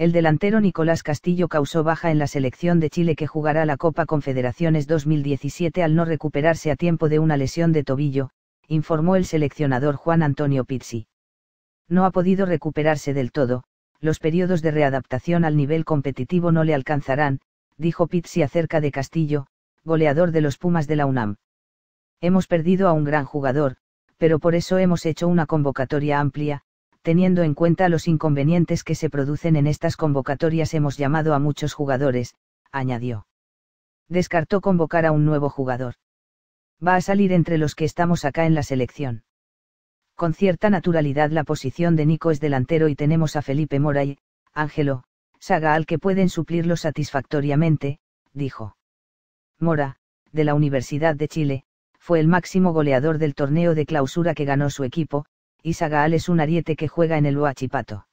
el delantero Nicolás Castillo causó baja en la selección de Chile que jugará la Copa Confederaciones 2017 al no recuperarse a tiempo de una lesión de tobillo, informó el seleccionador Juan Antonio Pizzi. No ha podido recuperarse del todo, los periodos de readaptación al nivel competitivo no le alcanzarán, dijo Pizzi acerca de Castillo, goleador de los Pumas de la UNAM. Hemos perdido a un gran jugador, pero por eso hemos hecho una convocatoria amplia, teniendo en cuenta los inconvenientes que se producen en estas convocatorias hemos llamado a muchos jugadores, añadió. Descartó convocar a un nuevo jugador. Va a salir entre los que estamos acá en la selección. Con cierta naturalidad la posición de Nico es delantero y tenemos a Felipe Moray, Ángelo, Saga al que pueden suplirlo satisfactoriamente, dijo. Mora, de la Universidad de Chile, fue el máximo goleador del torneo de clausura que ganó su equipo, y es un ariete que juega en el Huachipato.